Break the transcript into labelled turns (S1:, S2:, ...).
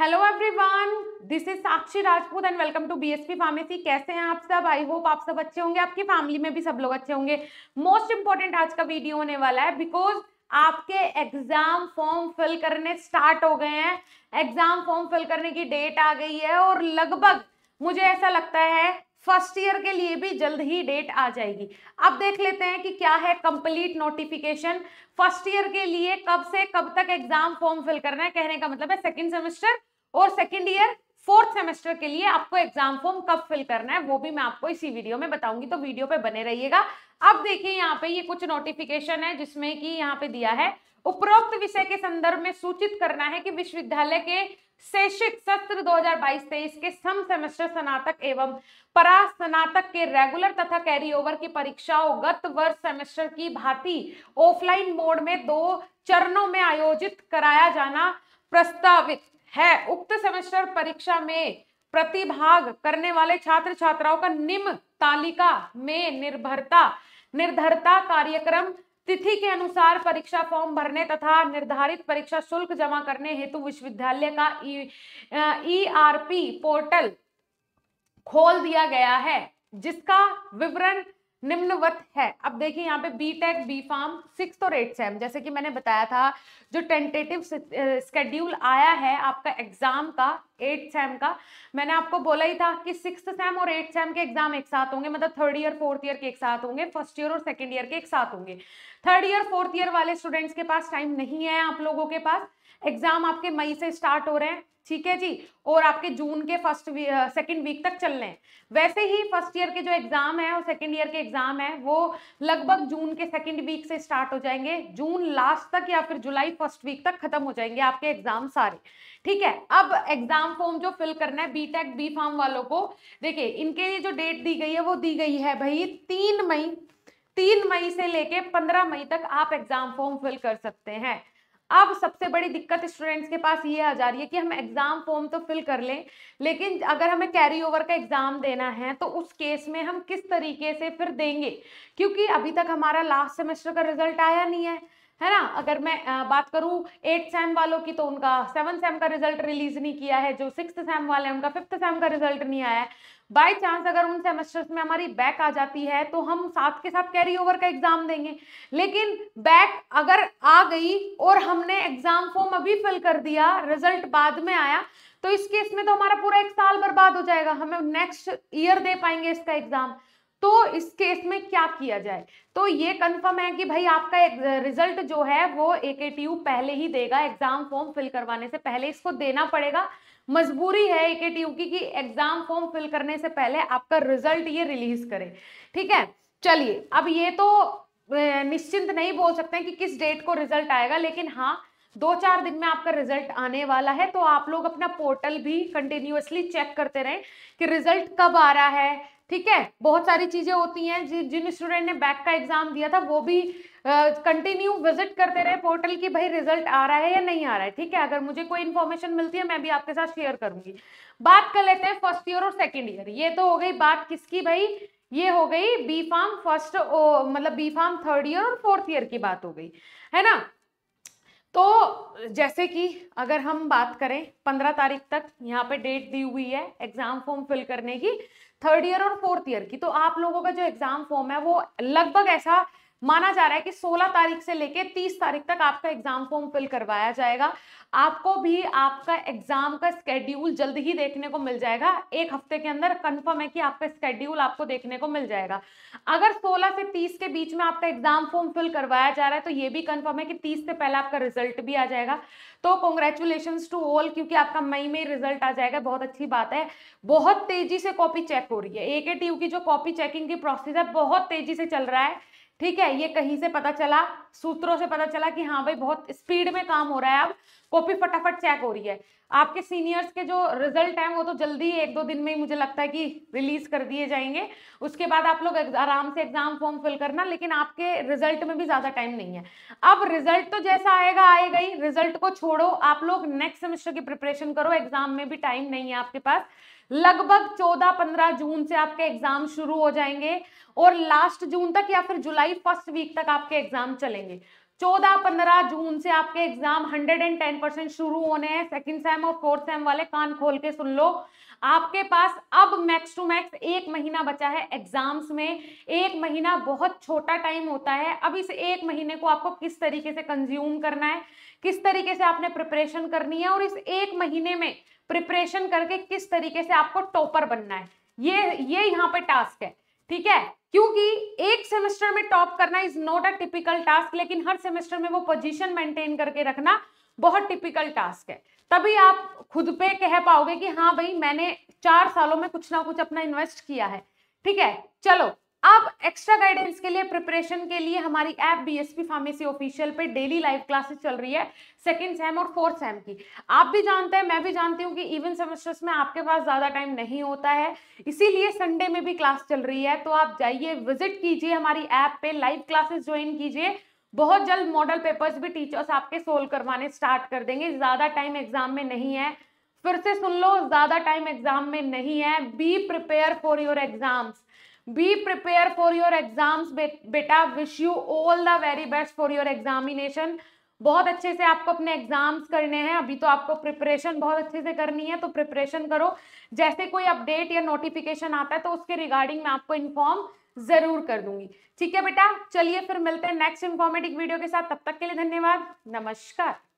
S1: hello everyone this is Sakshi Rajput and welcome to BSP pharmacy कैसे हैं आप सब आई होप आप सब अच्छे होंगे आपकी फैमिली में भी सब लोग अच्छे होंगे मोस्ट इंपॉर्टेंट आज का वीडियो होने वाला है बिकॉज आपके एग्जाम फॉर्म फिल करने स्टार्ट हो गए हैं एग्जाम फॉर्म फिल करने की डेट आ गई है और लगभग मुझे ऐसा लगता है फर्स्ट ईयर के लिए भी जल्द ही डेट आ जाएगी अब देख लेते हैं कि क्या है कंप्लीट नोटिफिकेशन फर्स्ट ईयर के लिए कब से कब तक एग्जाम फॉर्म फिल करना है कहने का मतलब है सेकेंड सेमेस्टर और सेकेंड ईयर फोर्थ सेमेस्टर के लिए आपको एग्जाम फॉर्म कब फिल करना है वो भी मैं आपको इसी वीडियो में बताऊंगी तो वीडियो पे बने रहिएगा अब देखिए यहाँ पे ये कुछ नोटिफिकेशन है जिसमें कि यहाँ पे दिया है उपरोक्त विषय के संदर्भ में सूचित करना है कि विश्वविद्यालय के शैक्षिक सत्र 2022-23 के सम सेमेस्टर स्नातक एवं परा स्नातक के रेगुलर तथा कैरी ओवर की परीक्षाओं गत वर्ष सेमेस्टर की भांति ऑफलाइन मोड में दो चरणों में आयोजित कराया जाना प्रस्तावित है उक्त सेमेस्टर परीक्षा में प्रतिभाग करने वाले छात्र छात्राओं का निम्न तालिका में निर्भरता निर्धरता कार्यक्रम तिथि के अनुसार परीक्षा फॉर्म भरने तथा निर्धारित परीक्षा शुल्क जमा करने हेतु विश्वविद्यालय का ई आर पी पोर्टल खोल दिया गया है जिसका विवरण निम्नवत है अब देखिए यहाँ पे B tech B pharm six और एट सेम जैसे कि मैंने बताया था जो टेंटेटिव स्केड्यूल आया है आपका एग्जाम का एट सेम का मैंने आपको बोला ही था कि सिक्स सेम और एट सेम के एग्जाम एक साथ होंगे मतलब थर्ड ईयर फोर्थ ईयर के एक साथ होंगे फर्स्ट ईयर और सेकेंड ईयर के एक साथ होंगे थर्ड ईयर फोर्थ ईयर वाले स्टूडेंट्स के पास टाइम नहीं है आप लोगों के पास एग्जाम आपके मई से स्टार्ट हो रहे हैं ठीक है जी और आपके जून के फर्स्ट सेकंड वीक तक चल रहे हैं वैसे ही फर्स्ट ईयर के जो एग्ज़ाम है और सेकंड ईयर के एग्ज़ाम है वो लगभग जून के सेकंड वीक से स्टार्ट हो जाएंगे जून लास्ट तक या फिर जुलाई फर्स्ट वीक तक खत्म हो जाएंगे आपके एग्ज़ाम सारे ठीक है अब एग्ज़ाम एग्जाम फॉर्म जो फिल करना है बीटेक बी फार्म वालों को देखिए इनके लिए जो डेट दी गई है वो दी गई है भाई तीन मई तीन मई से लेके पंद्रह मई तक आप एग्जाम फॉर्म फिल कर सकते हैं अब सबसे बड़ी दिक्कत स्टूडेंट्स के पास ये आ जा रही है कि हम एग्ज़ाम फॉर्म तो फिल कर लें लेकिन अगर हमें कैरी ओवर का एग्ज़ाम देना है तो उस केस में हम किस तरीके से फिर देंगे क्योंकि अभी तक हमारा लास्ट सेमेस्टर का रिजल्ट आया नहीं है है ना अगर मैं बात करूं एट सेम वालों की तो उनका सेवन सेम का रिजल्ट रिलीज नहीं किया है जो सिक्स सेम वाले हैं उनका फिफ्थ सेम का रिजल्ट नहीं आया है बाय चांस अगर उन सेमेस्टर्स में हमारी बैक आ जाती है तो हम साथ के साथ कैरी ओवर का एग्जाम देंगे लेकिन बैक अगर आ गई और हमने एग्जाम फॉर्म अभी फिल कर दिया रिजल्ट बाद में आया तो इस केस में तो हमारा पूरा एक साल बर्बाद हो जाएगा हमें नेक्स्ट ईयर दे पाएंगे इसका एग्जाम तो इस केस में क्या किया जाए तो ये कंफर्म है कि भाई आपका रिजल्ट जो है वो ए पहले ही देगा एग्जाम फॉर्म फिल करवाने से पहले इसको देना पड़ेगा मजबूरी है ए की कि एग्जाम फॉर्म फिल करने से पहले आपका रिजल्ट ये रिलीज करे ठीक है चलिए अब ये तो निश्चिंत नहीं बोल सकते हैं कि किस डेट को रिजल्ट आएगा लेकिन हाँ दो चार दिन में आपका रिजल्ट आने वाला है तो आप लोग अपना पोर्टल भी कंटिन्यूसली चेक करते रहें कि रिजल्ट कब आ रहा है ठीक है बहुत सारी चीज़ें होती हैं जि, जिन स्टूडेंट ने बैक का एग्ज़ाम दिया था वो भी कंटिन्यू विजिट करते रहे पोर्टल की भाई रिजल्ट आ रहा है या नहीं आ रहा है ठीक है अगर मुझे कोई इन्फॉर्मेशन मिलती है मैं भी आपके साथ शेयर करूंगी बात कर लेते हैं फर्स्ट ईयर और सेकेंड ईयर ये तो हो गई बात किसकी भाई ये हो गई बी फार्म फर्स्ट मतलब बी फार्म थर्ड ईयर और फोर्थ ईयर की बात हो गई है ना तो जैसे कि अगर हम बात करें पंद्रह तारीख तक यहाँ पे डेट दी हुई है एग्ज़ाम फॉर्म फिल करने की थर्ड ईयर और फोर्थ ईयर की तो आप लोगों का जो एग्जाम फॉर्म है वो लगभग ऐसा माना जा रहा है कि 16 तारीख से लेके 30 तारीख तक आपका एग्जाम फॉर्म फिल करवाया जाएगा आपको भी आपका एग्जाम का स्केड्यूल जल्द ही देखने को मिल जाएगा एक हफ्ते के अंदर कंफर्म है कि आपका स्केड्यूल आपको देखने को मिल जाएगा अगर 16 से 30 के बीच में आपका एग्जाम फॉर्म फिल करवाया जा रहा है तो ये भी कन्फर्म है कि तीस से पहले आपका रिजल्ट भी आ जाएगा तो कॉन्ग्रेचुलेशन टू ऑल क्योंकि आपका मई में रिजल्ट आ जाएगा बहुत अच्छी बात है बहुत तेजी से कॉपी चेक हो रही है ए की जो कॉपी चेकिंग की प्रोसेस है बहुत तेजी से चल रहा है ठीक है ये कहीं से पता चला सूत्रों से पता चला कि हाँ भाई बहुत स्पीड में काम हो रहा है अब कॉपी फटाफट चेक हो रही है आपके सीनियर्स के जो रिजल्ट हैं वो तो जल्दी एक दो दिन में ही मुझे लगता है कि रिलीज कर दिए जाएंगे उसके बाद आप लोग आराम से एग्जाम फॉर्म फिल करना लेकिन आपके रिजल्ट में भी ज़्यादा टाइम नहीं है अब रिजल्ट तो जैसा आएगा आएगा ही रिजल्ट को छोड़ो आप लोग नेक्स्ट सेमेस्टर की प्रिपरेशन करो एग्जाम में भी टाइम नहीं है आपके पास लगभग 14-15 जून से आपके एग्जाम शुरू हो जाएंगे और लास्ट जून तक या फिर जुलाई फर्स्ट वीक तक आपके एग्जाम चलेंगे चौदह पंद्रह जून से आपके exam hundred and ten percent शुरू होने हैं सेकंड सेम और फोर्थ सेम वाले कान खोल के सुन लो आपके पास अब मैक्स टू मैक्स एक महीना बचा है एग्जाम्स में एक महीना बहुत छोटा टाइम होता है अब इस एक महीने को आपको किस तरीके से कंज्यूम करना है किस तरीके से आपने प्रिपरेशन करनी है और इस एक महीने में प्रिपरेशन करके किस तरीके से आपको टॉपर बनना है ये ये यहाँ पे टास्क है ठीक है क्योंकि एक सेमेस्टर में टॉप करना is not a typical task लेकिन हर सेमेस्टर में वो पोजीशन मेंटेन करके रखना बहुत टिपिकल टास्क है तभी आप खुद पे कह पाओगे कि हाँ भाई मैंने चार सालों में कुछ ना कुछ अपना इन्वेस्ट किया है ठीक है चलो अब एक्स्ट्रा गाइडेंस के लिए प्रिपरेशन के लिए हमारी ऐप बीएसपी फार्मेसी ऑफिशियल पे डेली लाइव क्लासेस चल रही है सेकंड सेम और फोर्थ सेम की आप भी जानते हैं मैं भी जानती हूँ कि इवन सेमेस्टर्स में आपके पास ज़्यादा टाइम नहीं होता है इसीलिए संडे में भी क्लास चल रही है तो आप जाइए विजिट कीजिए हमारी ऐप पर लाइव क्लासेस ज्वाइन कीजिए बहुत जल्द मॉडल पेपर्स भी टीचर्स आपके सोल्व करवाने स्टार्ट कर देंगे ज़्यादा टाइम एग्जाम में नहीं है फिर से सुन लो ज़्यादा टाइम एग्जाम में नहीं है be prepare for your exams be prepare for your exams बेटा wish you all the very best for your examination बहुत अच्छे से आपको अपने एग्जाम्स करने हैं अभी तो आपको प्रिपरेशन बहुत अच्छे से करनी है तो प्रिपरेशन करो जैसे कोई अपडेट या नोटिफिकेशन आता है तो उसके रिगार्डिंग मैं आपको इन्फॉर्म जरूर कर दूंगी ठीक है बेटा चलिए फिर मिलते हैं नेक्स्ट इन्फॉर्मेटिव वीडियो के साथ तब तक के लिए धन्यवाद नमस्कार